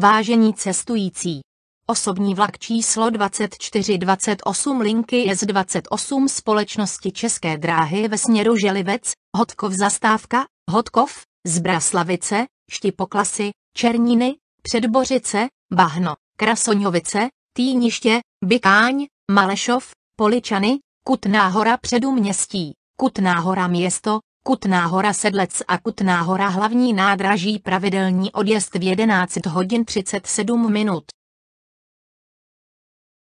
Vážení cestující. Osobní vlak číslo 2428 linky S28 společnosti České dráhy ve směru Želivec, Hodkov zastávka, Hodkov, Zbraslavice, Štipoklasy, Černiny, Předbořice, Bahno, Krasoňovice, Týniště, Bykáň, Malešov, Poličany, Kutná hora předu městí, Kutná hora město, Kutná hora Sedlec a Kutná hora hlavní nádraží pravidelní odjezd v 11 hodin 37 minut.